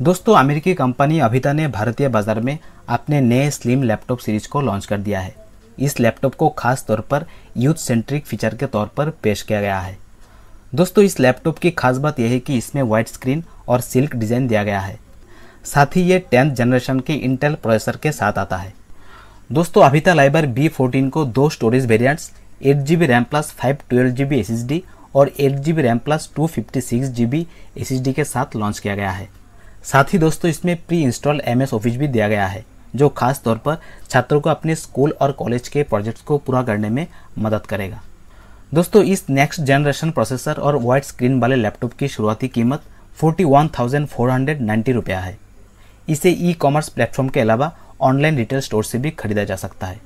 दोस्तों अमेरिकी कंपनी अभिता ने भारतीय बाजार में अपने नए स्लिम लैपटॉप सीरीज को लॉन्च कर दिया है इस लैपटॉप को खास तौर पर यूथ सेंट्रिक फीचर के तौर पर पेश किया गया है दोस्तों इस लैपटॉप की खास बात यह है कि इसमें वाइट स्क्रीन और सिल्क डिज़ाइन दिया गया है साथ ही ये टेंथ जनरेशन के इंटेल प्रोसेसर के साथ आता है दोस्तों अभिता लाइबर बी फोर्टीन को दो storage variants eight G B RAM plus five twelve G B S S D और eight G B RAM plus two fifty six G B S S D के साथ लॉन्च किया गया है साथ ही दोस्तों इसमें प्री इंस्टॉल एम ऑफिस भी दिया गया है जो खास तौर पर छात्रों को अपने स्कूल और कॉलेज के प्रोजेक्ट्स को पूरा करने में मदद करेगा दोस्तों इस नेक्स्ट जनरेशन प्रोसेसर और वाइट स्क्रीन वाले लैपटॉप की शुरुआती कीमत forty one thousand four hundred ninety रुपया है इसे ई कॉमर्स प्लेटफॉर्म के अलावा ऑनलाइन रिटेल स्टोर से भी खरीदा जा सकता है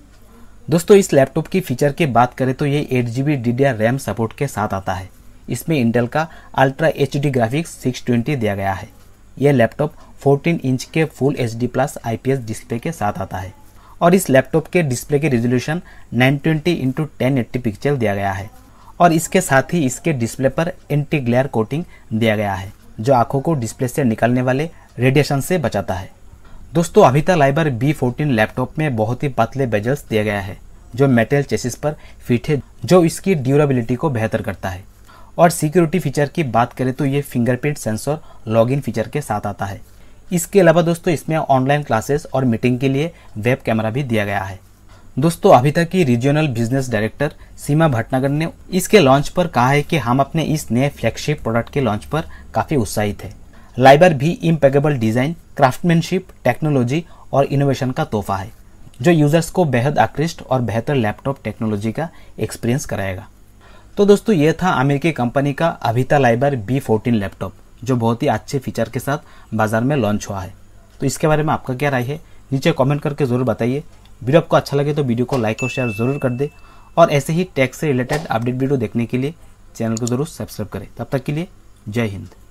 दोस्तों इस लैपटॉप की फीचर की बात करें तो ये eight G B RAM support के साथ आता है इसमें इंटेल का ultra H D graphics six twenty दिया गया है यह लैपटॉप 14 इंच के full H D plus I display के साथ आता है और इस लैपटॉप के डिस्प्ले के resolution nine twenty into pixel दिया गया है और इसके साथ ही इसके डिस्प्ले पर एंटी ग्लेयर कोटिंग दिया गया है जो आंखों को डिस्प्ले से निकलने वाले रेडिएशन से बचाता है दोस्तों अभी तक लाइबर बी फोर्टीन लैपटॉप में बहुत ही पतले बेजल्स दिया गया है जो मेटल चेसिस पर फिट है जो इसकी ड्यूरेबिलिटी को बेहतर करता है और सिक्योरिटी फीचर की बात करें तो ये फिंगरप्रिंट सेंसर लॉगिन फीचर के साथ आता है इसके अलावा दोस्तों इसमें ऑनलाइन क्लासेस और मीटिंग के लिए वेब कैमरा भी दिया गया है दोस्तों अभी तक की regional business director Seema Bhatnagar ने इसके लॉन्च पर कहा है कि हम अपने इस नए फ्लैगशिप प्रोडक्ट के लॉन्च पर काफ़ी उत्साहित है लाइबर भी इम्पेकेबल डिज़ाइन क्राफ्टमैनशिप टेक्नोलॉजी और इनोवेशन का तोहफा है जो यूजर्स को बेहद आकृष्ट और बेहतर लैपटॉप टेक्नोलॉजी का एक्सपीरियंस कराएगा तो दोस्तों ये था अमेरिकी कंपनी का Avita Liber B fourteen laptop जो बहुत ही अच्छे फीचर के साथ बाजार में लॉन्च हुआ है तो इसके बारे में आपका क्या राय है नीचे कमेंट करके ज़रूर बताइए वीडियो आपको अच्छा लगे तो वीडियो को लाइक और शेयर ज़रूर कर दे और ऐसे ही टैक्स से रिलेटेड अपडेट वीडियो देखने के लिए चैनल को ज़रूर सब्सक्राइब करें तब तक के लिए जय हिंद